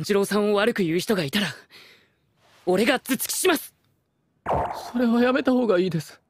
一郎さんを悪く言う人がいたら俺が頭突きしますそれはやめた方がいいです